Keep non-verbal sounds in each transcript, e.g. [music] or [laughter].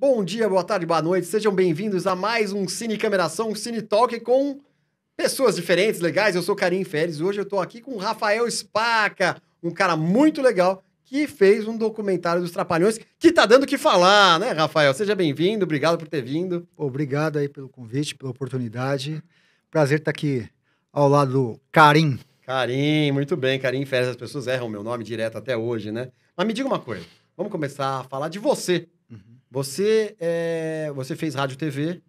Bom dia, boa tarde, boa noite. Sejam bem-vindos a mais um Cine Cameração, Cine Talk com pessoas diferentes, legais. Eu sou Karim Férez e hoje eu tô aqui com o Rafael Spaca, um cara muito legal que fez um documentário dos Trapalhões que tá dando o que falar, né, Rafael? Seja bem-vindo, obrigado por ter vindo. Obrigado aí pelo convite, pela oportunidade. Prazer estar tá aqui ao lado do Karim. Karim, muito bem, Karim Férias. As pessoas erram meu nome direto até hoje, né? Mas me diga uma coisa. Vamos começar a falar de você, você, é, você fez rádio TV.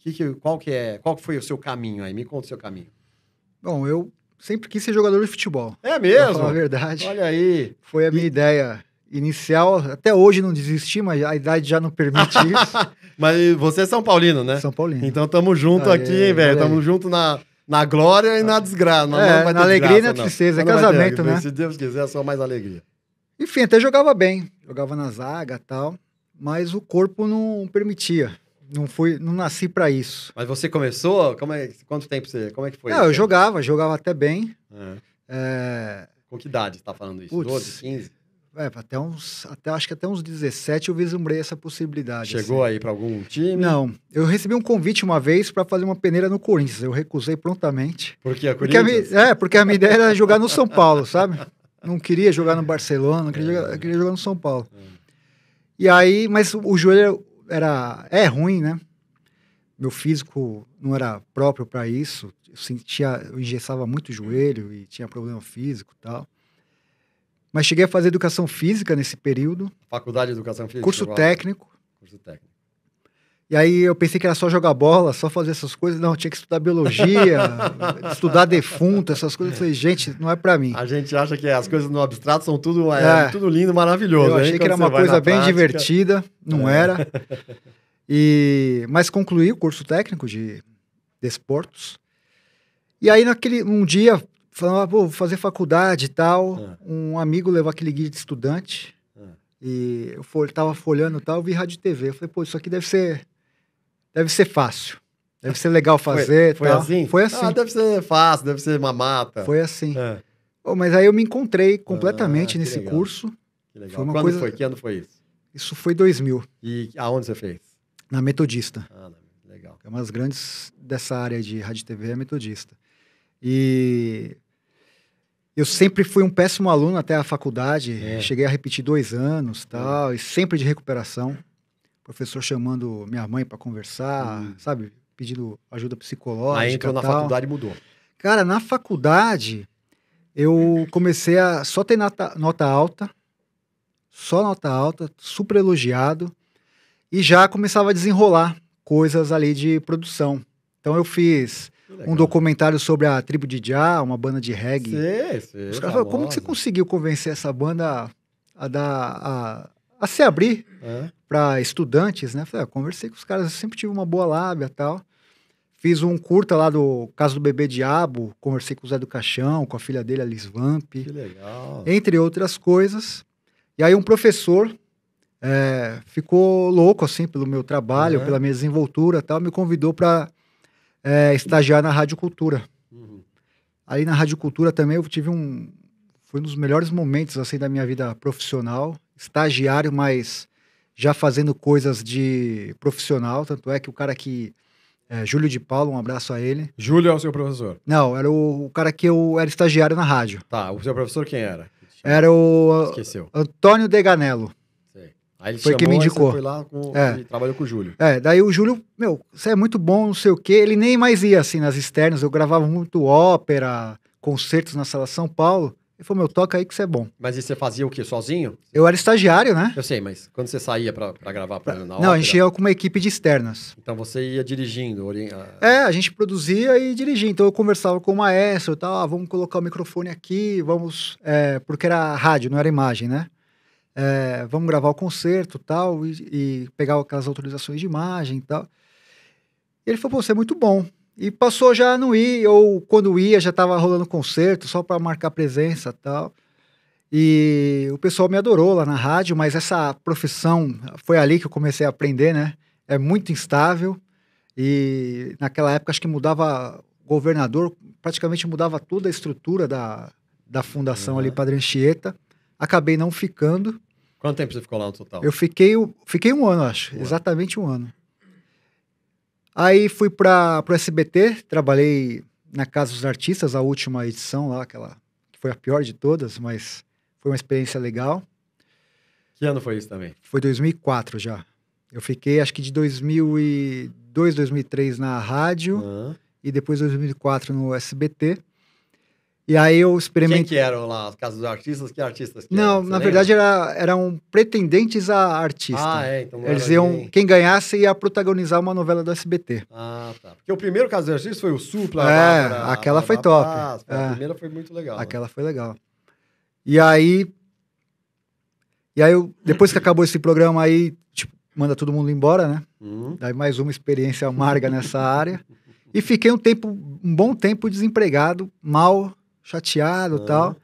Que, que, qual que é? Qual foi o seu caminho aí? Me conta o seu caminho. Bom, eu sempre quis ser jogador de futebol. É mesmo? é verdade. Olha aí. Foi a minha e... ideia inicial. Até hoje não desisti, mas a idade já não permite [laughs] isso. mas você é São Paulino, né? São Paulino. Então tamo junto aqui, hein, velho? Tamo junto na, na glória e na desgraça. Não, é, não na alegria desgraça, e na tristeza. É não. É casamento, ter, né? Se Deus quiser, só mais alegria. Enfim, até jogava bem. Jogava na zaga e tal mas o corpo não permitia. Não fui, não nasci para isso. Mas você começou? Como é, quanto tempo você, como é que foi? Não, eu jogava, jogava até bem. É. é... Com que idade você tá falando isso? Putz, 12, 15? É, até uns, até, acho que até uns 17 eu vislumbrei essa possibilidade. Chegou assim. aí para algum time? Não, eu recebi um convite uma vez para fazer uma peneira no Corinthians, eu recusei prontamente. Por que a Corinthians? Porque a, é, porque a minha ideia era jogar no São Paulo, sabe? Não queria jogar no Barcelona, queria, é. jogar, queria jogar no São Paulo. É. E aí, mas o joelho era é ruim, né? Meu físico não era próprio para isso. Eu sentia, eu engessava muito o joelho e tinha problema físico, tal. Mas cheguei a fazer educação física nesse período. Faculdade de educação física. Curso técnico. Curso técnico. E aí eu pensei que era só jogar bola, só fazer essas coisas. Não, tinha que estudar biologia, [laughs] estudar defunto, essas coisas. Eu falei, gente, não é para mim. A gente acha que as coisas no abstrato são tudo, é, é tudo lindo, maravilhoso. Eu achei que era uma coisa bem prática... divertida, não é. era. [laughs] E, mas concluí o curso técnico de desportos. E aí naquele um dia falava vou fazer faculdade e tal, é. um amigo levou aquele guia de estudante. É. E eu for, tava folhando e tal, eu vi rádio e TV. Eu falei, pô, isso aqui deve ser deve ser fácil. Deve ser legal fazer. Foi, foi tá? assim? Foi assim. Ah, deve ser fácil, deve ser uma mata. Foi assim. É. Oh, mas aí eu me encontrei completamente ah, nesse legal. curso. Que legal. Foi uma Quando coisa... foi? Que ano foi isso? Isso foi 2000. E aonde você fez? Na Metodista. Ah, legal. É uma das grandes dessa área de rádio e TV, é a Metodista. E eu sempre fui um péssimo aluno até a faculdade. É. Cheguei a repetir dois anos tal, é. e sempre de recuperação professor chamando minha mãe para conversar, hum. sabe? Pedindo ajuda psicológica. Aí entrou na faculdade e mudou. Cara, na faculdade, eu comecei a só ter nota, nota alta, só nota alta, super elogiado, e já começava a desenrolar coisas ali de produção. Então eu fiz um documentário sobre a tribo de Jah, uma banda de reggae. Sim, sim, Os caras falaram, como que você conseguiu convencer essa banda a dar a a se abrir é. para estudantes, né? Falei, ah, conversei com os caras, eu sempre tive uma boa lábia tal. Fiz um curta lá do Caso do Bebê Diabo, conversei com o Zé do Caixão, com a filha dele, a Liz Vamp. Que legal. Entre outras coisas. E aí um professor é, ficou louco, assim, pelo meu trabalho, uhum. pela minha desenvoltura tal, me convidou para é, estagiar na Rádio Cultura. Uhum. Aí na Rádio Cultura também eu tive um... Foi um dos melhores momentos, assim, da minha vida profissional estagiário, mas já fazendo coisas de profissional. Tanto é que o cara que. É, Júlio de Paulo, um abraço a ele. Júlio é o seu professor? Não, era o, o cara que eu era estagiário na rádio. Tá, o seu professor quem era? Era o Esqueceu. Antônio Deganello. Aí ele foi quem me indicou. Foi lá com, é. e trabalhou com o Júlio. É, daí o Júlio, meu, você é muito bom, não sei o quê. Ele nem mais ia assim nas externas. Eu gravava muito ópera, concertos na Sala São Paulo. Ele falou, meu, toca aí que você é bom. Mas e você fazia o quê? Sozinho? Eu era estagiário, né? Eu sei, mas quando você saía pra, pra gravar pra, na Não, ópera... a gente ia com uma equipe de externas. Então você ia dirigindo? Ori... É, a gente produzia e dirigia. Então eu conversava com o maestro e tal, ah, vamos colocar o microfone aqui, vamos... É, porque era rádio, não era imagem, né? É, vamos gravar o concerto tal, e, e pegar aquelas autorizações de imagem e tal. E ele falou, pô, você é muito bom. E passou já a não ir, ou quando ia já estava rolando concerto só para marcar presença e tal. E o pessoal me adorou lá na rádio, mas essa profissão foi ali que eu comecei a aprender, né? É muito instável. E naquela época acho que mudava governador, praticamente mudava toda a estrutura da, da fundação uhum. ali Padre Anchieta. Acabei não ficando. Quanto tempo você ficou lá no total? Eu fiquei, fiquei um ano, acho. Um exatamente ano. um ano. Aí fui para o SBT, trabalhei na Casa dos Artistas, a última edição lá, aquela que foi a pior de todas, mas foi uma experiência legal. Que ano foi isso também? Foi 2004 já. Eu fiquei acho que de 2002, 2003 na rádio uhum. e depois 2004 no SBT. E aí eu experimentei. Quem que eram lá? As casas dos artistas? Que artistas que Não, eram? na lembra? verdade era, eram pretendentes a artista. Ah, é, então Eles iam, ninguém. quem ganhasse ia protagonizar uma novela do SBT. Ah, tá. Porque o primeiro caso dos artistas foi o Supla. É, aquela foi top. A, a é. primeira foi muito legal. Né? Aquela né? foi legal. E aí. E aí, eu, depois que acabou esse programa aí, tipo, manda todo mundo embora, né? Uhum. Daí mais uma experiência amarga nessa área. E fiquei um tempo, um bom tempo desempregado, mal chateado e tal.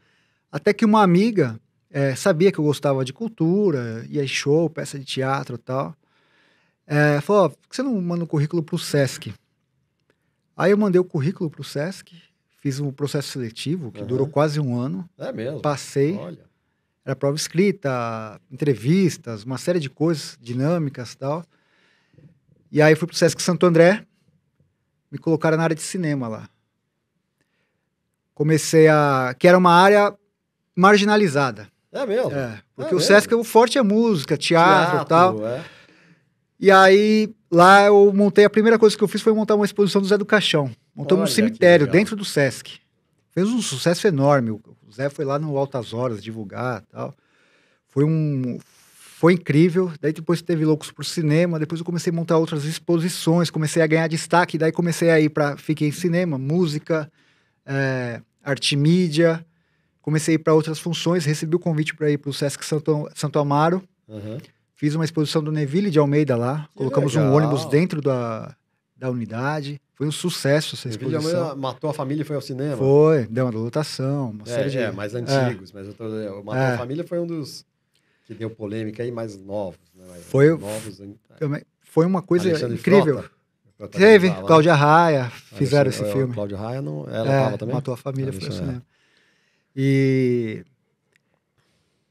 Até que uma amiga é, sabia que eu gostava de cultura, ia em show, peça de teatro e tal. É, falou, por que você não manda o um currículo pro Sesc? Aí eu mandei o currículo pro Sesc, fiz um processo seletivo que uhum. durou quase um ano. É mesmo? Passei. Olha. Era prova escrita, entrevistas, uma série de coisas, dinâmicas e tal. E aí fui pro Sesc Santo André, me colocaram na área de cinema lá comecei a. que era uma área marginalizada. É mesmo? É, porque é o mesmo? Sesc, o forte é música, teatro e tal. É. E aí, lá eu montei, a primeira coisa que eu fiz foi montar uma exposição do Zé do Caixão. Montamos Olha, um cemitério dentro do Sesc. Fez um sucesso enorme. O Zé foi lá no Altas Horas divulgar tal. Foi um. Foi incrível. Daí depois teve Loucos por Cinema. Depois eu comecei a montar outras exposições, comecei a ganhar destaque. Daí comecei a ir para. Fiquei em cinema, música. É, Artimídia. Comecei para outras funções, recebi o convite para ir para o Sesc Santo, Santo Amaro. Uhum. Fiz uma exposição do Neville de Almeida lá. Que colocamos legal. um ônibus dentro da, da unidade. Foi um sucesso essa Neville exposição. Neville matou a família e foi ao cinema. Foi, deu uma lotação, uma é, série de... É, mais é. antigos, é. mas eu tô... Matou é. a Família foi um dos que deu polêmica aí, mais novos. Né? foi, novos, foi uma coisa Alexandre incrível. Frota. Teve, lá, né? Cláudia Raia, fizeram esse filme. Cláudia Raia, não, ela é, tua também? matou a família, foi é. E...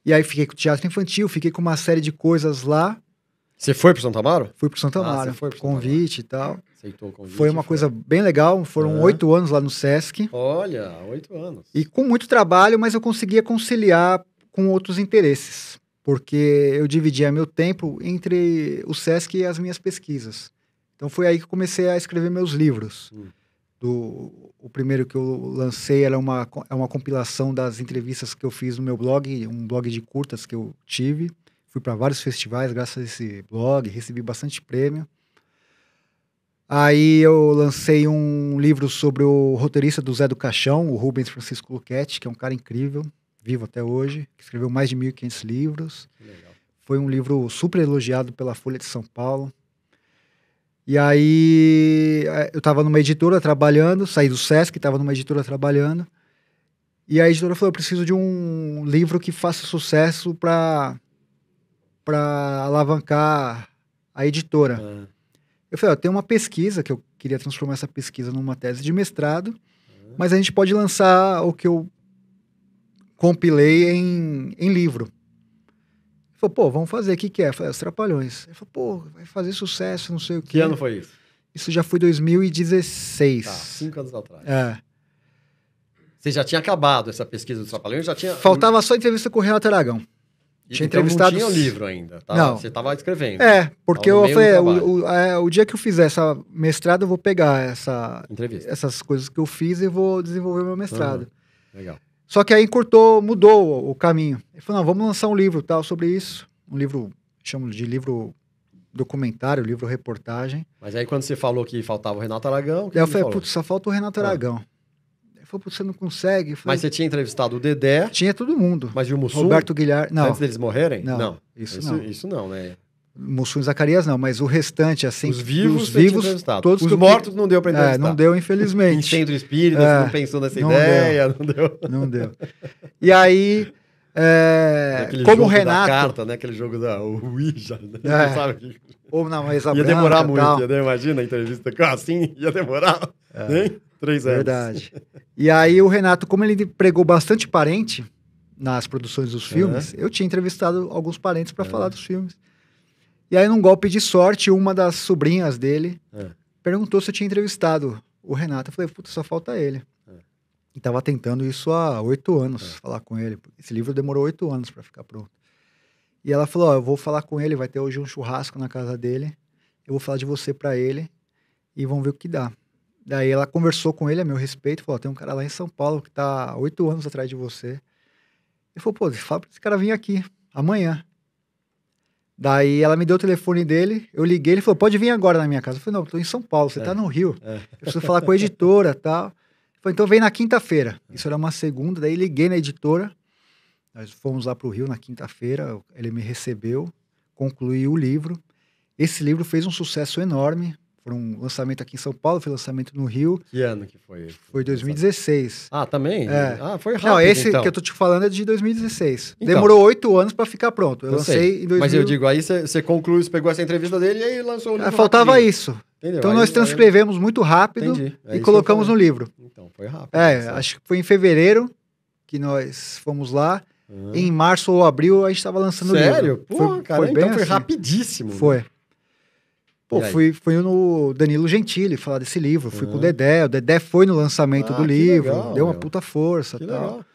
E aí fiquei com teatro infantil, fiquei com uma série de coisas lá. Você foi pro Santa Amaro? Fui pro Santa Amaro, ah, foi pro convite Santa e tal. Aceitou o convite. Foi uma foi. coisa bem legal, foram oito é. anos lá no Sesc. Olha, oito anos. E com muito trabalho, mas eu conseguia conciliar com outros interesses, porque eu dividia meu tempo entre o Sesc e as minhas pesquisas. Então foi aí que comecei a escrever meus livros. Hum. Do, o primeiro que eu lancei era uma, é uma compilação das entrevistas que eu fiz no meu blog, um blog de curtas que eu tive. Fui para vários festivais graças a esse blog, recebi bastante prêmio. Aí eu lancei um livro sobre o roteirista do Zé do Caixão, o Rubens Francisco Luquete, que é um cara incrível, vivo até hoje, que escreveu mais de 1.500 livros. Foi um livro super elogiado pela Folha de São Paulo. E aí é, eu estava numa editora trabalhando, saí do SESC, estava numa editora trabalhando. E a editora falou: "Eu preciso de um livro que faça sucesso para para alavancar a editora". É. Eu falei: oh, "Tem uma pesquisa que eu queria transformar essa pesquisa numa tese de mestrado, mas a gente pode lançar o que eu compilei em, em livro". Ele falou, pô, vamos fazer, o que, que é? Eu falei, é os Trapalhões. Ele falou, pô, vai fazer sucesso, não sei o quê. Que ano foi isso? Isso já foi 2016. Tá, cinco anos atrás. É. Você já tinha acabado essa pesquisa dos Trapalhões? Já tinha... Faltava só entrevista com o Renato Aragão. E, tinha então entrevistado... não tinha o livro ainda, tá? Não. Você estava escrevendo. É, porque eu falei, é, o, o, é, o, dia que eu fizer essa mestrado, eu vou pegar essa, entrevista. essas coisas que eu fiz e vou desenvolver meu mestrado. Uhum. Legal. Só que aí cortou, mudou o caminho. Ele falou, não, vamos lançar um livro tal sobre isso. Um livro, chamo de livro documentário, livro reportagem. Mas aí quando você falou que faltava o Renato Aragão... Que eu falei, putz, só falta o Renato ah. Aragão. Ele falou, putz, você não consegue. Falei, mas você tinha entrevistado o Dedé... Tinha todo mundo. Mas o Mussum... Roberto Guilherme... Não. Antes deles morrerem? Não, não. Isso, isso, não. Isso não, né? Mussum Zacarias não, mas o restante, assim, os vivos, os vivos todos os mortos não deu para é, entrevistar. É, não deu, infelizmente. em [laughs] centro espírita, é, não assim, pensou nessa não ideia, deu. [laughs] não deu. Não deu. E aí, é, como o Renato... carta, né? Aquele jogo da Ouija, né? É. Não Ou na mesa Ia demorar branca, muito, tal. ia, né? imagina a entrevista [laughs] assim, ia demorar, é. Né? Três anos. Verdade. E aí o Renato, como ele pregou bastante parente nas produções dos é. filmes, eu tinha entrevistado alguns parentes para é. falar dos filmes. E aí, num golpe de sorte, uma das sobrinhas dele é. perguntou se eu tinha entrevistado o Renato. Eu falei, puta, só falta ele. É. E tava tentando isso há oito anos, é. falar com ele. Esse livro demorou oito anos para ficar pronto. E ela falou, ó, eu vou falar com ele, vai ter hoje um churrasco na casa dele. Eu vou falar de você para ele e vamos ver o que dá. Daí ela conversou com ele a meu respeito, falou, tem um cara lá em São Paulo que tá oito anos atrás de você. Ele falou, pô, fala pra esse cara vir aqui amanhã. Daí ela me deu o telefone dele, eu liguei, ele falou, pode vir agora na minha casa. Eu falei, não, estou em São Paulo, você está é. no Rio. É. Eu preciso falar com a editora e tal. Falei, então vem na quinta-feira. Isso era uma segunda, daí liguei na editora. Nós fomos lá pro Rio na quinta-feira, ele me recebeu, concluí o livro. Esse livro fez um sucesso enorme para um lançamento aqui em São Paulo, foi lançamento no Rio. Que ano que foi? Esse? Foi 2016. Ah, também? É. Ah, foi rápido. Não, esse então. que eu tô te falando é de 2016. Então. Demorou oito anos para ficar pronto. Eu, eu lancei sei. em 2000. Mas eu digo, aí você concluiu, você pegou essa entrevista dele e aí lançou o livro. Ah, faltava isso. Entendeu? Então aí, nós transcrevemos aí... muito rápido é e colocamos no livro. Então, foi rápido. É, acho que foi em fevereiro que nós fomos lá. Uhum. Em março ou abril a gente estava lançando Sério? o livro. Sério? Porra, foi, cara, foi então bem foi assim. rapidíssimo. Foi. Né? Pô, fui, fui no Danilo Gentili falar desse livro, fui uhum. com o Dedé, o Dedé foi no lançamento ah, do livro, legal, deu uma meu. puta força e tal. Legal.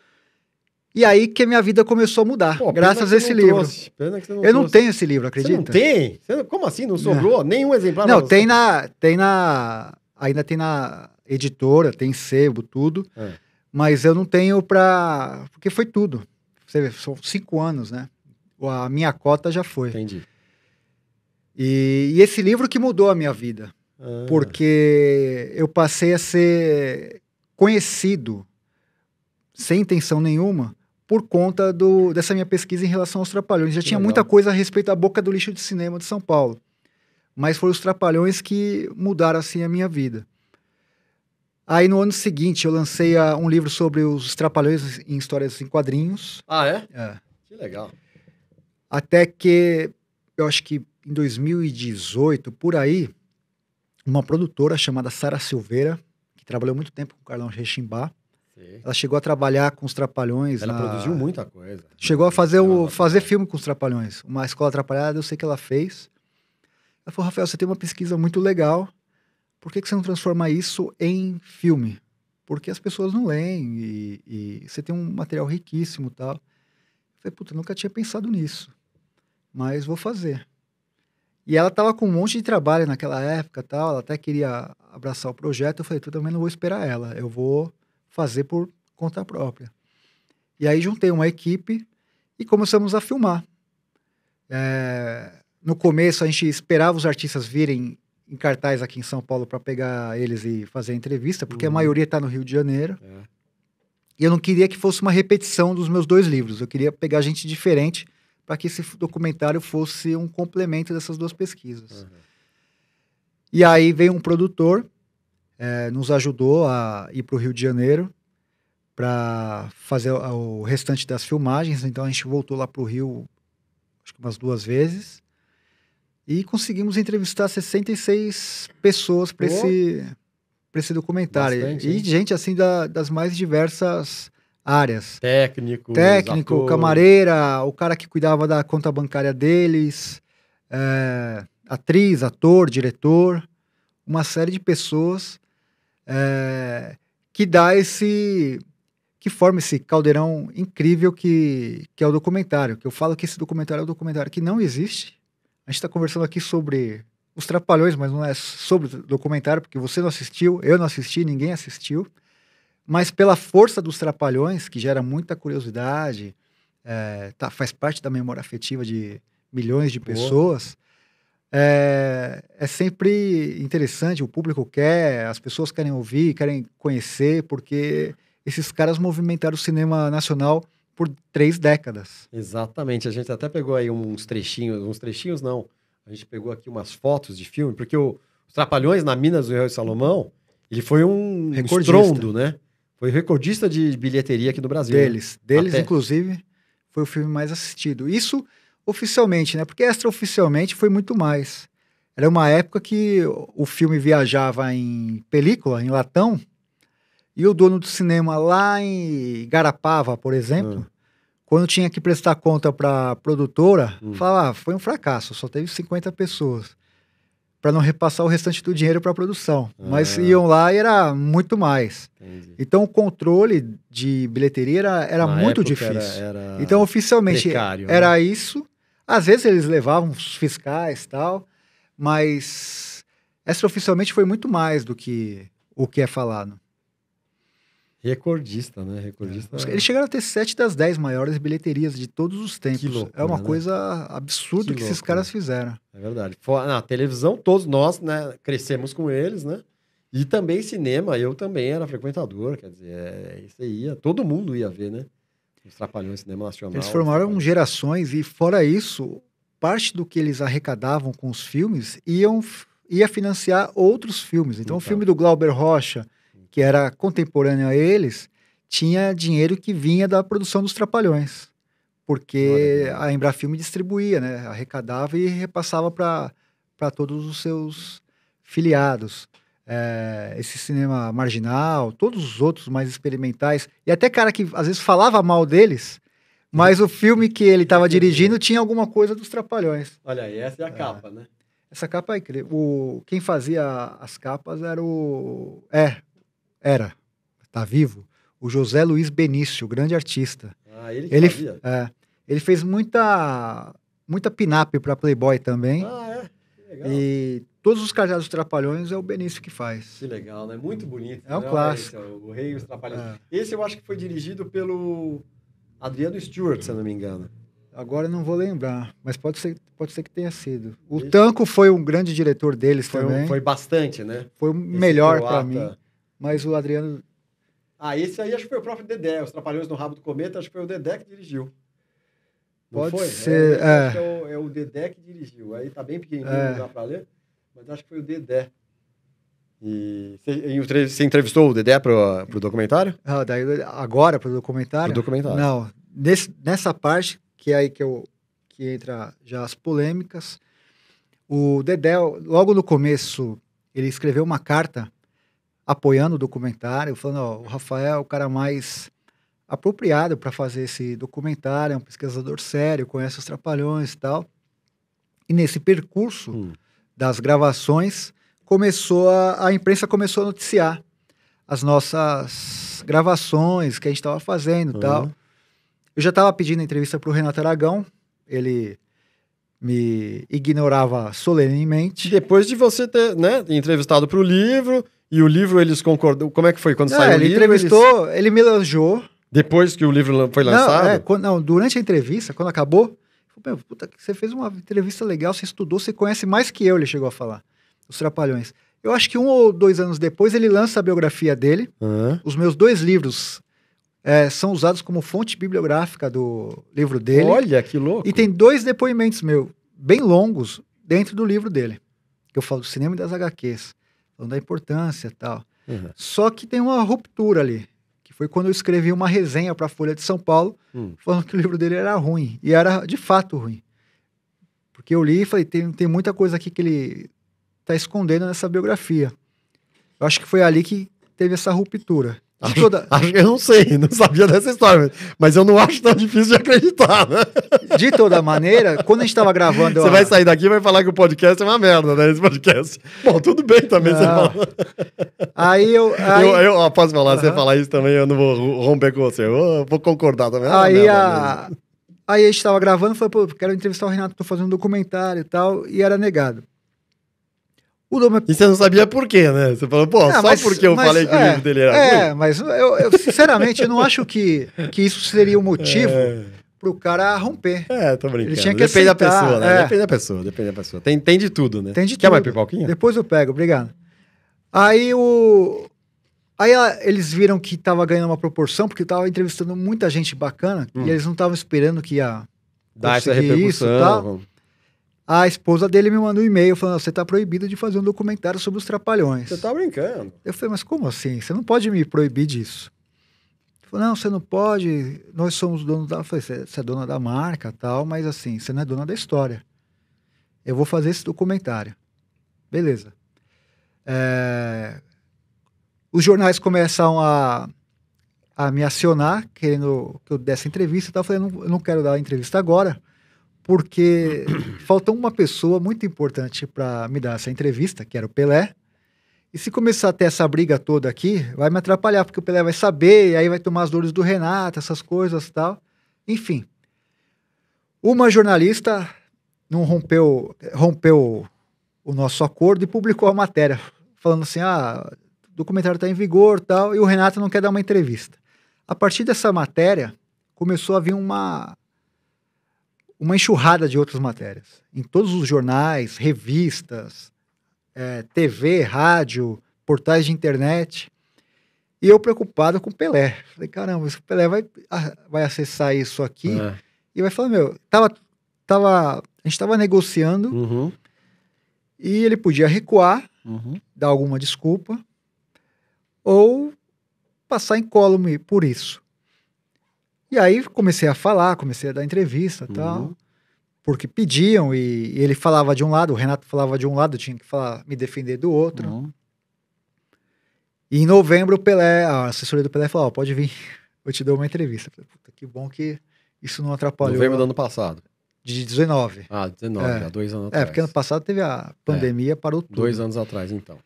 E aí que a minha vida começou a mudar, Pô, graças a esse livro. Não eu não tenho esse livro, acredita? Você não tem? Você, como assim? Não sobrou não. nenhum exemplar? Não, tem na, tem na... Ainda tem na editora, tem sebo, tudo. É. Mas eu não tenho pra... Porque foi tudo. Você vê, são cinco anos, né? A minha cota já foi. Entendi. E, e, esse livro que mudou a minha vida. Ah. Porque eu passei a ser conhecido, sem intenção nenhuma, por conta do, dessa minha pesquisa em relação aos Trapalhões. Já tinha legal. muita coisa a respeito da boca do lixo de cinema de São Paulo. Mas foram os Trapalhões que mudaram, assim, a minha vida. Aí no ano seguinte eu lancei um livro sobre os Trapalhões em histórias em quadrinhos. Ah, é? É. Que legal. Até que eu acho que em 2018, por aí, uma produtora chamada Sara Silveira, que trabalhou muito tempo com o Carlão Rechimbá. Ela chegou a trabalhar com os Trapalhões. Ela na... produziu muita coisa. Chegou a fazer, o, fazer filme com os Trapalhões. Uma escola atrapalhada, eu sei que ela fez. Ela falou, Rafael, você tem uma pesquisa muito legal. Por que, que você não transforma isso em filme? Porque as pessoas não leem e, e você tem um material riquíssimo tal. Eu falei, puta, nunca tinha pensado nisso. Mas vou fazer. E ela estava com um monte de trabalho naquela época tal, ela até queria abraçar o projeto. Eu falei, eu também não vou esperar ela, eu vou fazer por conta própria. E aí juntei uma equipe e começamos a filmar. É... No começo a gente esperava os artistas virem em cartaz aqui em São Paulo para pegar eles e fazer a entrevista, porque uhum. a maioria está no Rio de Janeiro. É. E eu não queria que fosse uma repetição dos meus dois livros, eu queria pegar gente diferente para que esse documentário fosse um complemento dessas duas pesquisas. Uhum. E aí veio um produtor, é, nos ajudou a ir para o Rio de Janeiro para fazer o restante das filmagens. Então a gente voltou lá para o Rio, acho que umas duas vezes. E conseguimos entrevistar 66 pessoas para esse, esse documentário. Bastante, e gente assim da, das mais diversas áreas. Técnico, técnico, atores. camareira, o cara que cuidava da conta bancária deles, é, atriz, ator, diretor, uma série de pessoas é, que dá esse que forma esse caldeirão incrível que, que é o documentário. Que eu falo que esse documentário é um documentário que não existe. A gente está conversando aqui sobre os Trapalhões, mas não é sobre o documentário, porque você não assistiu, eu não assisti, ninguém assistiu mas pela força dos trapalhões, que gera muita curiosidade, é, tá, faz parte da memória afetiva de milhões de pessoas, é, é, sempre interessante, o público quer, as pessoas querem ouvir, querem conhecer, porque esses caras movimentaram o cinema nacional por três décadas. Exatamente, a gente até pegou aí uns trechinhos, uns trechinhos não, a gente pegou aqui umas fotos de filme, porque o, os Trapalhões na Minas do Rio de Salomão, ele foi um Recordista. estrondo, né? Foi recordista de bilheteria aqui no Brasil. Né? Deles. Deles, Até. inclusive, foi o filme mais assistido. Isso oficialmente, né? Porque extraoficialmente foi muito mais. Era uma época que o filme viajava em película, em latão, e o dono do cinema lá em Garapava, por exemplo, ah. quando tinha que prestar conta para a produtora, hum. falava, ah, foi um fracasso, só teve 50 pessoas para não repassar o restante do dinheiro para a produção. Ah. Mas iam lá e era muito mais. Entendi. Então o controle de bilheteria era, era muito difícil. Era, era então oficialmente precário, era né? isso. Às vezes eles levavam os fiscais tal, mas oficialmente foi muito mais do que o que é falado. Recordista, né? Recordista. É. Eles chegaram a ter 7 das 10 maiores bilheterias de todos os tempos. Loucura, é uma né? coisa absurda que, louco, esses caras né? fizeram. É verdade. Na televisão, todos nós, né, crescemos com eles, né? E também cinema, eu também era frequentador, quer dizer, é, isso ia, todo mundo ia ver, né? Os Trapalhões Cinema Nacional. Eles formaram gerações e, fora isso, parte do que eles arrecadavam com os filmes iam, ia financiar outros filmes. Então, então. o filme do Glauber Rocha, que era contemporâneo a eles, tinha dinheiro que vinha da produção dos Trapalhões. Porque Olha. a Embrafilme distribuía, né? arrecadava e repassava para todos os seus filiados. É, esse cinema marginal, todos os outros mais experimentais, e até cara que às vezes falava mal deles, mas o filme que ele estava dirigindo tinha alguma coisa dos Trapalhões. Olha aí, essa é a é. capa, né? Essa capa é incrível. O, quem fazia as capas era o. É, era, está vivo, o José Luiz Benício, grande artista. Ah, ele que ele, fazia? É, ele fez muita, muita pin-up para Playboy também. Ah, é? Que legal. E todos os Cajados Trapalhões é o Benício que faz. Que legal, né? Muito bonito. É um né? clássico. Esse, o Rei e os Trapalhões. É. Esse eu acho que foi dirigido pelo Adriano Stewart, se eu não me engano. Agora não vou lembrar, mas pode ser, pode ser que tenha sido. O Esse... Tanco foi um grande diretor deles foi também. Um, foi bastante, né? Foi o melhor para mim. Mas o Adriano. Ah, esse aí acho que foi o próprio Dedé, Os Trapalhões no Rabo do Cometa, acho que foi o Dedé que dirigiu. Não Pode foi? ser. É, é. É, o, é, o, Dedé que dirigiu. Aí tá bem pequenininho, é. não dá pra ler, mas acho que foi o Dedé. E você entrevistou o Dedé pro, pro documentário? Ah, daí, agora pro documentário? Pro documentário. Não, nesse, nessa parte que é aí que, eu, que entra já as polêmicas. O Dedé, logo no começo, ele escreveu uma carta apoiando o documentário, falando, ó, o Rafael é o cara mais apropriado para fazer esse documentário, é um pesquisador sério, conhece os trapalhões e tal. E nesse percurso hum. das gravações, começou a, a imprensa começou a noticiar as nossas gravações que a gente estava fazendo e uhum. tal. Eu já estava pedindo entrevista para o Renato Aragão, ele me ignorava solenemente. Depois de você ter né, entrevistado para o livro, e o livro eles concordou Como é que foi quando não, saiu o livro? Ele entrevistou, eles... ele me elogiou. Depois que o livro foi lançado? Não, é, quando, não durante a entrevista, quando acabou, puta, você fez uma entrevista legal, você estudou, você conhece mais que eu, ele chegou a falar. Os Trapalhões. Eu acho que um ou dois anos depois ele lança a biografia dele. Uhum. Os meus dois livros é, são usados como fonte bibliográfica do livro dele. Olha, que louco! E tem dois depoimentos meu, bem longos, dentro do livro dele. Eu falo do cinema e das HQs falando da importância e tal. Uhum. Só que tem uma ruptura ali, que foi quando eu escrevi uma resenha para a Folha de São Paulo, uhum. falando que o livro dele era ruim, e era de fato ruim. Porque eu li e falei, tem, tem muita coisa aqui que ele está escondendo nessa biografia. Eu acho que foi ali que teve essa ruptura. Acho, toda... acho, eu não sei, não sabia dessa história, mas eu não acho tão difícil de acreditar, né? De toda maneira, quando a gente estava gravando. Você a... vai sair daqui e vai falar que o podcast é uma merda, né? Esse podcast. Bom, tudo bem também, não. você fala. Aí eu. Aí... Eu, eu ó, posso falar, uhum. você falar isso também, eu não vou romper com você. Eu vou concordar também. É aí a. Aí a gente estava gravando, foi, pô, quero entrevistar o Renato, tô fazendo um documentário e tal, e era negado. O Dom é... E você não sabia por quê, né? Você falou, pô, ah, só mas, porque eu mas, falei que é, o livro dele era é, ruim. É, mas eu, eu sinceramente eu não acho que, que isso seria o um [laughs] é. motivo é. pro cara romper. É, tô brincando. Ele tinha que depende aceitar, da pessoa, né? É. Depende da pessoa, depende da pessoa. Tem, tem de tudo, né? Tem de Quer tudo. Quer mais pipoquinha? Depois eu pego, obrigado. Aí o... Aí eles viram que tava ganhando uma proporção, porque eu tava entrevistando muita gente bacana, hum. e eles não estavam esperando que ia... Dar essa repercussão. Isso, tal. Vamos. A esposa dele me mandou um e-mail falando: você está proibida de fazer um documentário sobre os trapalhões. Você está brincando. Eu falei, mas como assim? Você não pode me proibir disso. Ele falou, não, você não pode. Nós somos donos da. você é dona da marca tal, mas assim, você não é dona da história. Eu vou fazer esse documentário. Beleza. É... Os jornais começam a, a me acionar, querendo que eu desse entrevista e tal. Eu falei, não, eu não quero dar entrevista agora porque [clears throat] falta uma pessoa muito importante para me dar essa entrevista, que era o Pelé. E se começar a ter essa briga toda aqui, vai me atrapalhar, porque o Pelé vai saber, e aí vai tomar as dores do Renato, essas coisas tal. Enfim. Uma jornalista não rompeu, rompeu o nosso acordo e publicou a matéria, falando assim: ah, o documentário está em vigor tal, e o Renato não quer dar uma entrevista. A partir dessa matéria, começou a vir uma uma enxurrada de outras matérias. Em todos os jornais, revistas, é, TV, rádio, portais de internet. E eu preocupado com o Pelé. Falei, caramba, o Pelé vai, vai acessar isso aqui é. e vai falar, meu, tava, tava, a gente tava negociando uhum. e ele podia recuar, uhum. dar alguma desculpa, ou passar incólume por isso. E aí comecei a falar, comecei a dar entrevista uhum. tal. Porque pediam e, e, ele falava de um lado, o Renato falava de um lado, eu tinha que falar, me defender do outro. Uhum. E em novembro o Pelé, a assessoria do Pelé falou, oh, pode vir, [laughs] eu te dou uma entrevista. Falei, Puta, que bom que isso não atrapalhou. Novembro do ano passado. De 19. Ah, 19, é. há dois anos atrás. É, porque ano passado teve a é. pandemia, é. parou tudo. Dois anos atrás, então.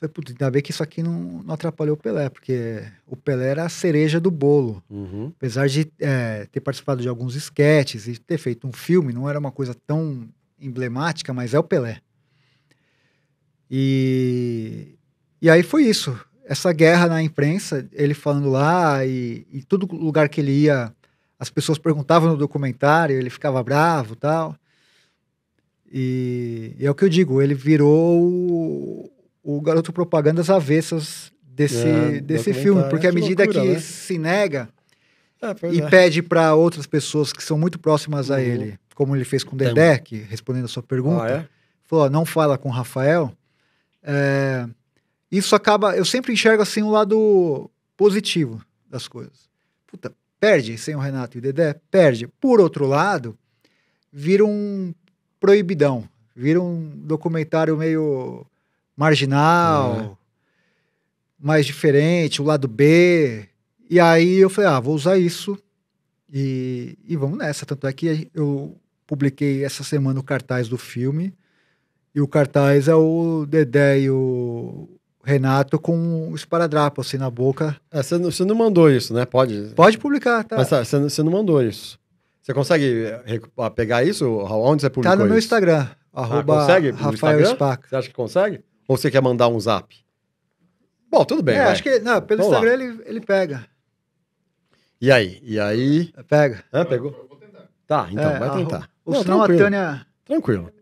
Falei, putz, ainda bem que isso aqui não, não atrapalhou o Pelé, porque o Pelé era a cereja do bolo. Uhum. Apesar de é, ter participado de alguns esquetes e ter feito um filme, não era uma coisa tão emblemática, mas é o Pelé. E, e aí foi isso. Essa guerra na imprensa, ele falando lá, e, e todo lugar que ele ia, as pessoas perguntavam no documentário, ele ficava bravo tal. E, e é o que eu digo, ele virou o garoto propaganda as avessas desse, é, desse filme, porque à é medida loucura, que né? se nega é, e é. pede para outras pessoas que são muito próximas a uhum. ele, como ele fez com o Dedé, que, respondendo a sua pergunta, ah, é? falou: não fala com o Rafael. isso acaba. Eu sempre enxergo assim o um lado positivo das coisas. Puta, perde sem o Renato e o Dedé? Perde. Por outro lado, vira um proibidão, vira um documentário meio marginal, é. mais diferente, o lado B. E aí eu falei, ah, vou usar isso e, e vamos nessa. Tanto é que eu publiquei essa semana o cartaz do filme. E o cartaz é o Dedé e o Renato com o esparadrapo assim na boca. É, você é, não, não, mandou isso, né? Pode. Pode publicar, tá? Mas tá, você não mandou isso. Você consegue eh, ah, pegar isso? Onde você publicou Tá no meu Instagram. Ah, arroba ah, consegue? Rafael Instagram? Você acha que consegue? Ou você quer mandar um zap? Bom, tudo bem. É, vai. acho que não, pelo Vamos Instagram ele, ele, pega. E aí? E aí? Pega. Hã, pegou? Eu vou tentar. Tá, então, é, vai tentar. Ou não, senão a Tânia. Tranquilo.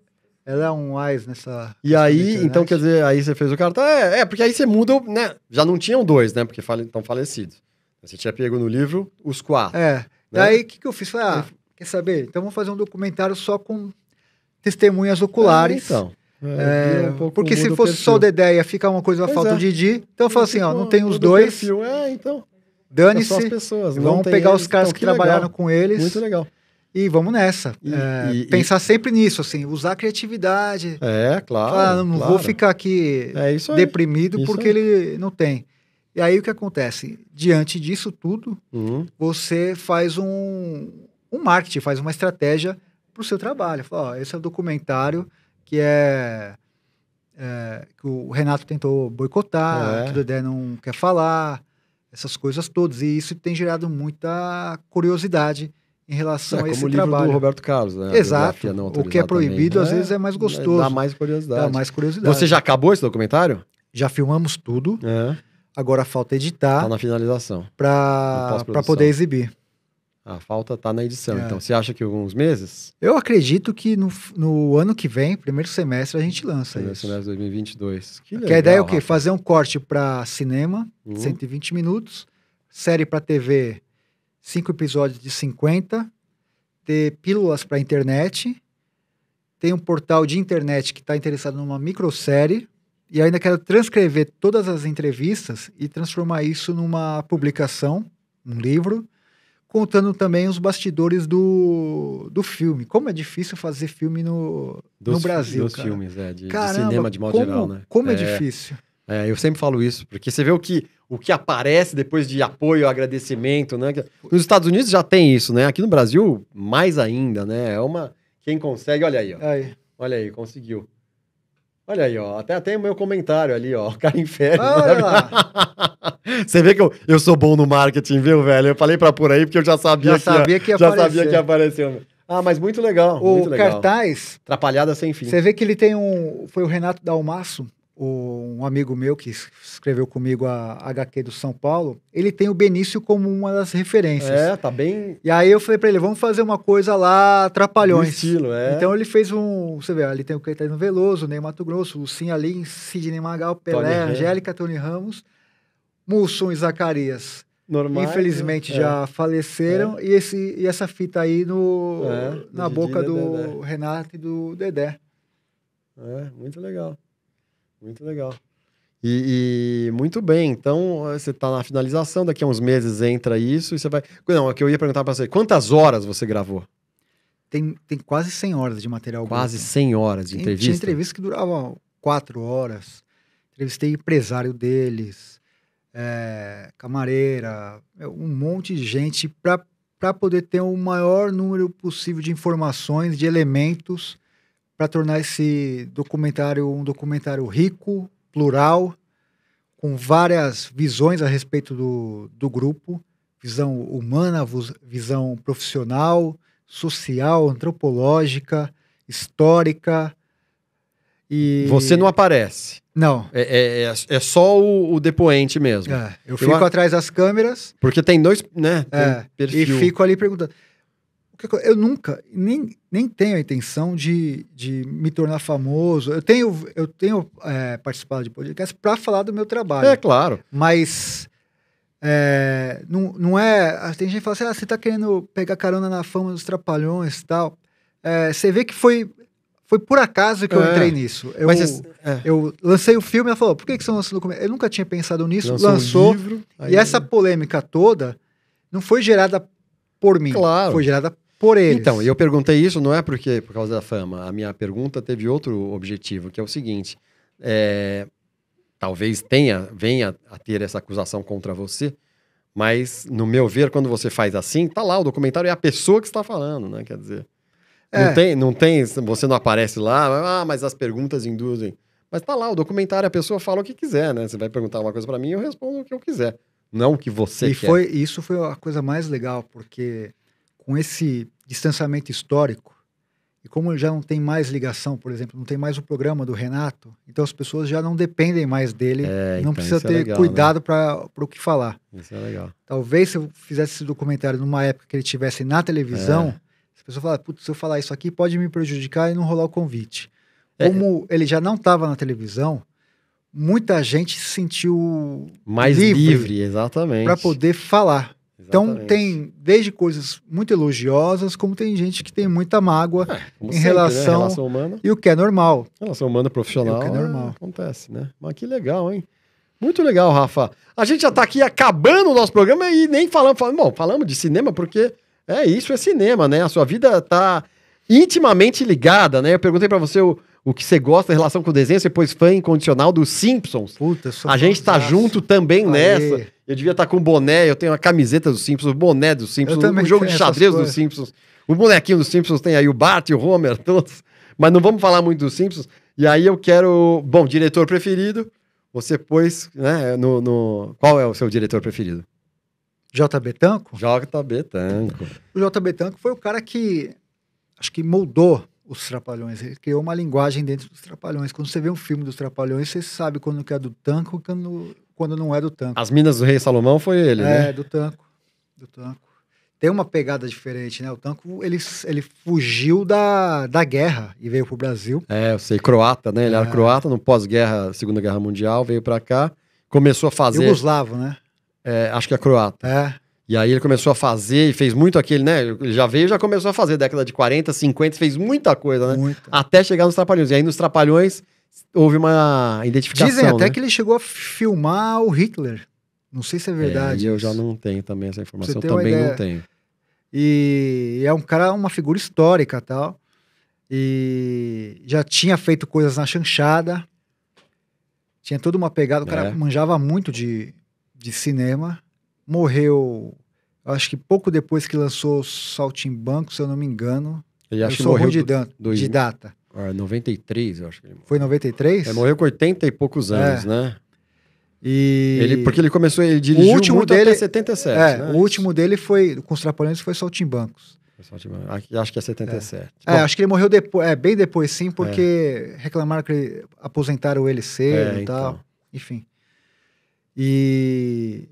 Ela é um AIS nessa. E aí, então, quer dizer, aí você fez o cartão. Tá, é, é, porque aí você muda, né? Já não tinham dois, né? Porque fale, estão falecidos. Você tinha pego no livro os quatro. É. Né? o que, que eu fiz? Falei, ah, quer saber? Então vamos fazer um documentário só com testemunhas oculares. É, então. É, é, é, um porque se fosse só o Dedé, ia ficar uma coisa, uma falta é. o Didi. Então eu falo assim, ó, não então, tem os dois. É, então. Dane-se. É vamos pegar eles, os caras então, que, que trabalharam com eles. Muito legal. E vamos nessa. E, é, e, pensar e... sempre nisso, assim, usar a criatividade. É, claro. não claro. vou ficar aqui é deprimido isso porque aí. ele não tem. E aí o que acontece? Diante disso tudo, uhum. você faz um, um marketing, faz uma estratégia para o seu trabalho. Fala, ó, esse é o documentário que é, é que o Renato tentou boicotar, é. que o Dedé não quer falar, essas coisas todas. E isso tem gerado muita curiosidade em relação é, a esse como trabalho. o livro do Roberto Carlos, né? Exato. o que é proibido também. às né? vezes é mais gostoso. Dá mais curiosidade. Dá mais curiosidade. Você já acabou esse documentário? Já filmamos tudo. É. Agora falta editar. Tá na finalização. Para poder exibir. A falta está na edição. É. Então, você acha que alguns meses? Eu acredito que no, no ano que vem, primeiro semestre, a gente lança primeiro isso. Primeiro semestre de 2022. Que, legal, que a ideia é o quê? Rafa. Fazer um corte para cinema, uhum. 120 minutos, série para TV, cinco episódios de 50, ter pílulas para internet, tem um portal de internet que está interessado numa microsérie, e ainda quero transcrever todas as entrevistas e transformar isso numa publicação, um livro, contando também os bastidores do, do filme. Como é difícil fazer filme no, dos, no Brasil, dos cara. filmes, é, de, Caramba, de cinema de modo como, geral, né? Como é, é difícil. É, eu sempre falo isso, porque você vê o que, o que aparece depois de apoio, agradecimento, né? Nos Estados Unidos já tem isso, né? Aqui no Brasil, mais ainda, né? É uma... Quem consegue, olha aí, ó. Aí. Olha aí, conseguiu. Olha aí, ó. Até tem o meu comentário ali, ó. [laughs] cara inferno. olha lá. Né? Você vê que eu, eu sou bom no marketing, viu, velho? Eu falei pra por aí porque eu já sabia, já sabia que, ia, que ia Já sabia que apareceu. Ah, mas muito legal. O muito legal. cartaz. Atrapalhada sem fim. Você vê que ele tem um. Foi o Renato Dalmaço, um amigo meu que escreveu comigo a HQ do São Paulo. Ele tem o Benício como uma das referências. É, tá bem. E aí eu falei pra ele: vamos fazer uma coisa lá, Atrapalhões. estilo, é. Então ele fez um. Você vê, ali tem o Caetano Veloso, Ney Mato Grosso, Lucinha Lins, Sidney Magal, Pelé, Tony Angélica, Tony Ramos. Mussum e Zacarias. Infelizmente é. já é. faleceram. É. E, esse, e essa fita aí no, é, na boca do Dedé. Renato e do Dedé. É, muito legal. Muito legal. E, e, muito bem, então eh, você está na finalização, daqui a uns meses entra isso e você vai. Não, é que eu ia perguntar para você, quantas horas você gravou? Tem, tem quase 100 horas de material. Quase bruto. 100 horas de entrevista? Tinha entrevista que durava 4 horas. Entrevistei empresário deles, é, camareira, um monte de gente para poder ter o maior número possível de informações, de elementos para tornar esse documentário um documentário rico, plural, com várias visões a respeito do, do grupo, visão humana, visão profissional, social, antropológica, histórica, e... Você não aparece. Não. É, é, é, é só o, o, depoente mesmo. É, eu fico eu... atrás das câmeras. Porque tem dois, né? É, tem é, E fico ali perguntando. Eu nunca, nem, nem tenho a intenção de, de me tornar famoso. Eu tenho, eu tenho é, participado de podcast para falar do meu trabalho. É, claro. Mas é, não, não é. Tem gente que fala assim: ah, você tá querendo pegar carona na fama dos trapalhões e tal. É, você vê que foi foi por acaso que eu é. entrei nisso. Eu, mas, é. eu lancei o filme, ela falou, por que, que você lançou no começo? Eu nunca tinha pensado nisso, lançou. lançou um livro, aí... E essa polêmica toda não foi gerada por mim. Claro. Foi gerada por eles. Então, eu perguntei isso não é porque por causa da fama. A minha pergunta teve outro objetivo, que é o seguinte: é, talvez tenha venha a ter essa acusação contra você, mas no meu ver, quando você faz assim, tá lá o documentário é a pessoa que está falando, né? Quer dizer, é. Não, tem, não tem, você não aparece lá, ah, mas as perguntas induzem. Mas tá lá, o documentário, a pessoa fala o que quiser, né? Você vai perguntar uma coisa para mim, eu respondo o que eu quiser. Não o que você e quer. Foi, isso foi a coisa mais legal, porque com esse distanciamento histórico, e como já não tem mais ligação, por exemplo, não tem mais o programa do Renato, então as pessoas já não dependem mais dele, é, não então precisa é ter é legal, né? cuidado né? para o que falar. Isso é legal. Talvez se eu fizesse esse documentário numa época que ele estivesse na televisão, é pessoa fala, putz, se eu falar isso aqui, pode me prejudicar e não rolar o convite. É. Como ele já não estava na televisão, muita gente se sentiu mais livre, livre exatamente, para poder falar. Então, exatamente. Então tem desde coisas muito elogiosas, como tem gente que tem muita mágoa é, em, sempre, né? relação, né? relação humana. E o que é normal. Relação humana profissional. E o que é, é normal. É, acontece, né? Mas que legal, hein? Muito legal, Rafa. A gente já está aqui acabando o nosso programa e nem falamos, falamos. Bom, falamos de cinema porque é, isso é cinema, né? A sua vida tá intimamente ligada, né? Eu perguntei para você o, o que você gosta em relação com o desenho, você pôs fã incondicional dos Simpsons. Puta, A gente tá junto também Aê. nessa. Eu devia estar tá com boné, eu tenho uma camiseta dos Simpsons, boné dos Simpsons, um jogo de xadrez dos Simpsons. O bonequinho dos Simpsons tem aí o Bart, o Homer, [laughs] todos. Mas não vamos falar muito dos Simpsons. E aí eu quero. Bom, diretor preferido. Você pôs, né? No, no... Qual é o seu diretor preferido? Jb Tanco, JB Tanco. O Jb Tanco foi o cara que acho que moldou os Trapalhões. Ele criou uma linguagem dentro dos Trapalhões. Quando você vê um filme dos Trapalhões, você sabe quando é do Tanco quando, quando não é do Tanco. As Minas do Rei Salomão foi ele, é, né? É, do Tanco. Do Tanco. Tem uma pegada diferente, né? O Tanco, ele, ele fugiu da, da guerra e veio pro Brasil. É, eu sei, croata, né? Ele é. era croata no pós-guerra, Segunda Guerra Mundial, veio para cá, começou a fazer... Yugoslavo, né? é, acho que é croata. É. E aí ele começou a fazer e fez muito aquele, né? Ele já veio já começou a fazer, década de 40, 50, fez muita coisa, né? Até chegar nos Trapalhões. E aí nos Trapalhões houve uma identificação. Dizem até né? que ele chegou a filmar o Hitler. Não sei se é verdade. É, e eu já não tenho também essa informação, também não tenho. E é um cara, uma figura histórica tal. E já tinha feito coisas na chanchada. Tinha toda uma pegada, o cara é. manjava muito de, de cinema. Morreu, acho que pouco depois que lançou Saltimbancos se eu não me engano. Ele acho que morreu de, do, de data. Ah, 93, eu acho que ele morreu. Foi 93? Ele é, morreu com 80 e poucos é. anos, é. né? E... Ele, porque ele começou, ele dirigiu o último dele, até 77, é, né? O último dele foi, com os Trapalhões, foi Saltimbancos. Acho que é 77. É, é, Bom, é acho que ele morreu depois, é, bem depois sim, porque é. reclamaram que aposentaram ele cedo é, e tal. Então. Enfim. E,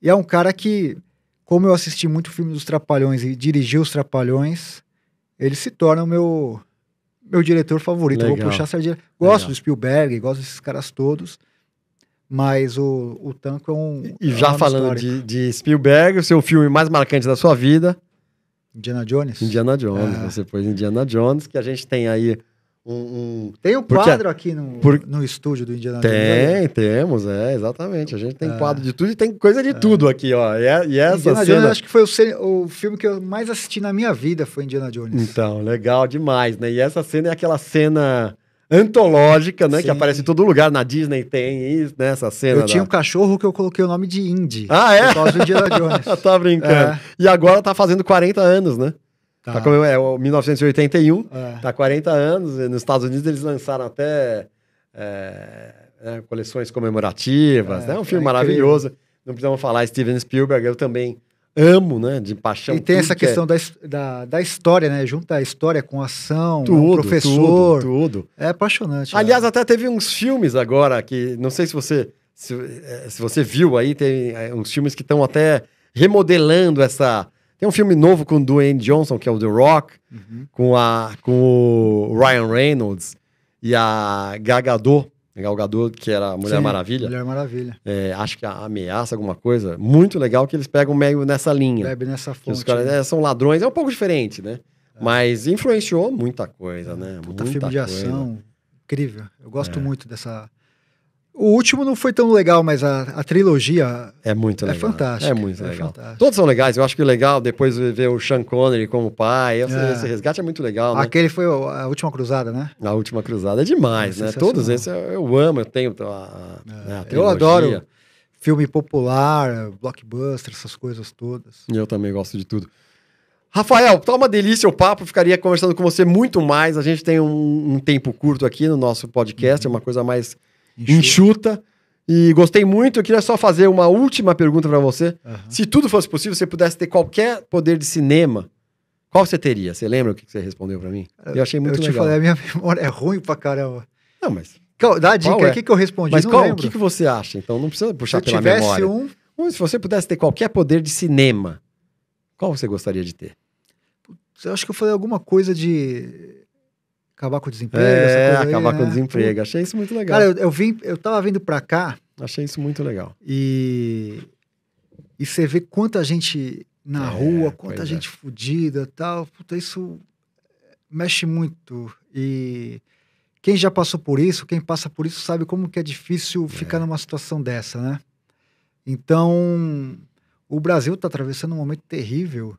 e é um cara que, como eu assisti muito o filme dos Trapalhões e dirigi os Trapalhões, ele se torna o meu, meu diretor favorito. Legal. Vou puxar a sardinha. Gosto Legal. do Spielberg, gosto desses caras todos. Mas o, o Tanco é um. E é já falando de, de, Spielberg, o seu filme mais marcante da sua vida. Indiana Jones. Indiana Jones. É. Você pôs Indiana Jones, que a gente tem aí um, um... Tem um quadro aqui no, por... no estúdio do Indiana Tem, Jones. Tem, temos, é, exatamente. A gente tem é. quadro de tudo e tem coisa de é. tudo aqui, ó. E, é, e é essa Indiana cena... Jones, acho que foi o, o, filme que eu mais assisti na minha vida, foi Indiana Jones. Então, legal demais, né? E essa cena é aquela cena antológica, né? Sim. Que aparece em todo lugar. Na Disney tem isso, né? Essa cena. Eu tinha um cachorro que eu coloquei o nome de Indy. Ah, é? Por causa do Indiana [laughs] Jones. tá brincando. É. E agora tá fazendo 40 anos, né? Tá. tá como, é, 1981, é. tá 40 anos. Nos Estados Unidos eles lançaram até é, né, coleções comemorativas. É né, um filme é maravilhoso. Não precisamos falar Steven Spielberg, eu também amo, né? De paixão. E tem essa é questão é... da, da, da, história, né? Junta a história com a ação, tudo, professor. Tudo, tudo. É apaixonante. É. Aliás, né? até teve uns filmes agora que. Não sei se você. Se, eh, se você viu aí, tem eh, uns filmes que estão até remodelando essa tem um filme novo com o Dwayne Johnson, que é o The Rock, uhum. com, a, com o Ryan Reynolds e a Gagador, Gal Gadot, que era Mulher Sim, Maravilha. Mulher Maravilha. É, acho que ameaça alguma coisa. Muito legal que eles pegam meio nessa linha. Bebe nessa fonte. Os caras né? É, são ladrões, é um pouco diferente, né? É. Mas influenciou muita coisa, é. né? Puta muita filme de ação, incrível. Eu gosto é. muito dessa o último não foi tão legal, mas a, a trilogia é muito é legal. É fantástica. É muito é legal. Fantástica. Todos são legais. Eu acho que legal depois ver o Sean Connery como pai. Esse, é. esse resgate é muito legal. Né? Aquele foi a última cruzada, né? A última cruzada é demais, é né? Todos esses eu, eu, amo. Eu tenho a, é, né, a Eu adoro filme popular, blockbuster, essas coisas todas. Eu também gosto de tudo. Rafael, tá uma delícia o papo, ficaria conversando com você muito mais. A gente tem um, um tempo curto aqui no nosso podcast, é uma coisa mais enxuta. E gostei muito. Eu queria só fazer uma última pergunta para você. Uhum. Se tudo fosse possível, você pudesse ter qualquer poder de cinema, qual você teria? Você lembra o que você respondeu para mim? Eu achei muito legal. Eu te legal. falei, a minha [laughs] memória é ruim pra caramba. Não, mas... Dá a dica, é? o é? que, que eu respondi? Mas qual, o que, que você acha? Então, não precisa puxar pela memória. Se tivesse um... Se você pudesse ter qualquer poder de cinema, qual você gostaria de ter? Eu acho que eu falei alguma coisa de acabar com o desemprego. É, acabar aí, com né? o desemprego. Achei isso muito legal. Cara, eu, eu, vim, eu tava vindo pra cá. Achei isso muito legal. E. E você vê quanta gente na é, rua, quanta é. gente é. fodida tal. Puta, isso mexe muito. E quem já passou por isso, quem passa por isso, sabe como que é difícil é. ficar numa situação dessa, né? Então, o Brasil está atravessando um momento terrível.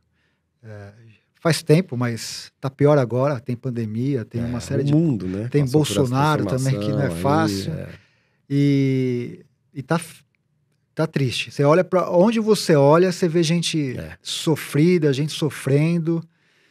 É, faz tempo, mas tá pior agora, tem pandemia, tem é, uma série de mundo, né? Tem Passou Bolsonaro também que não é fácil. Aí, é. E e tá tá triste. Você olha para onde você olha, você vê gente é. sofrida, gente sofrendo.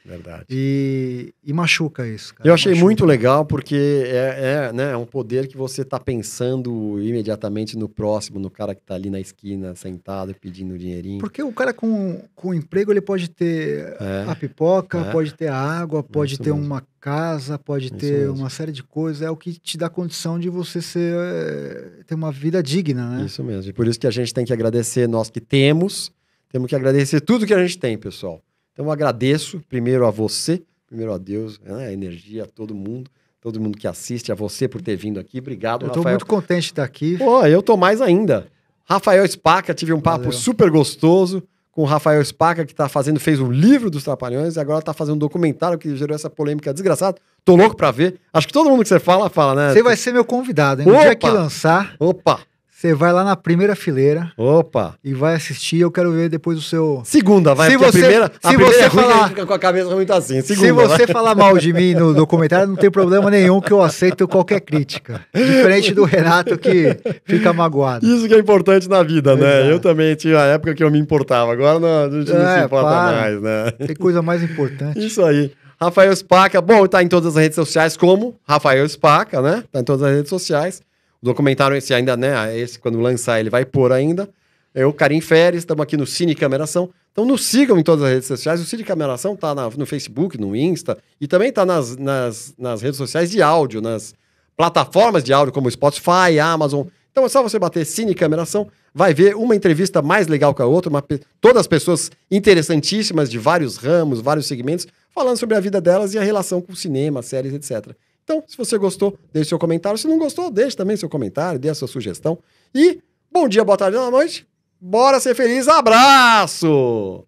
Verdade. E, e machuca isso. Cara. Eu achei machuca. muito legal porque é, é, né, é um poder que você está pensando imediatamente no próximo, no cara que está ali na esquina, sentado, pedindo dinheirinho. Porque o cara com, com emprego, ele pode ter é. a pipoca, é. pode ter a água, pode isso ter mesmo. uma casa, pode isso ter mesmo. uma série de coisas. É o que te dá condição de você ser, ter uma vida digna, né? Isso mesmo. E por isso que a gente tem que agradecer nós que temos. Temos que agradecer tudo que a gente tem, pessoal. Então agradeço primeiro a você, primeiro a Deus, né, a energia, a todo mundo, todo mundo que assiste, a você por ter vindo aqui. Obrigado, eu Rafael. Eu estou muito contente de estar aqui. Pô, eu estou mais ainda. Rafael Spaca, tive um papo Valeu. super gostoso com o Rafael Spaca, que tá fazendo, fez um livro dos Trapalhões e agora tá fazendo um documentário que gerou essa polêmica desgraçada. Tô louco para ver. Acho que todo mundo que você fala, fala, né? Você vai ser meu convidado, hein? Opa! O dia que lançar. Opa! Você vai lá na primeira fileira. Opa! E vai assistir. Eu quero ver depois o seu. Segunda, vai. Se você, a primeira, se a primeira você é falar com a cabeça muito assim. Segunda, se você vai. falar mal de mim no documentário, não tem problema nenhum que eu aceito qualquer crítica. Diferente do Renato que fica magoado. Isso que é importante na vida, né? Exato. Eu também tinha a época que eu me importava. Agora não, a gente é, não se importa para. mais, né? Tem coisa mais importante. Isso aí. Rafael Spaca, bom, tá em todas as redes sociais como Rafael Spaca, né? Tá em todas as redes sociais. O documentário esse ainda, né? Ah, esse, quando lançar, ele vai pôr ainda. Eu, é Karim Férez, estamos aqui no Cine Cameração. Então nos sigam em todas as redes sociais. O Cine Cameração está no Facebook, no Insta e também está nas, nas, nas redes sociais de áudio, nas plataformas de áudio como Spotify, Amazon. Então é só você bater Cine Cameração, vai ver uma entrevista mais legal que a outra, uma, todas as pessoas interessantíssimas de vários ramos, vários segmentos, falando sobre a vida delas e a relação com o cinema, séries, etc. Então, se você gostou, deixe seu comentário. Se não gostou, deixe também seu comentário, dê a sua sugestão. E bom dia, boa tarde, boa noite. Bora ser feliz. Abraço!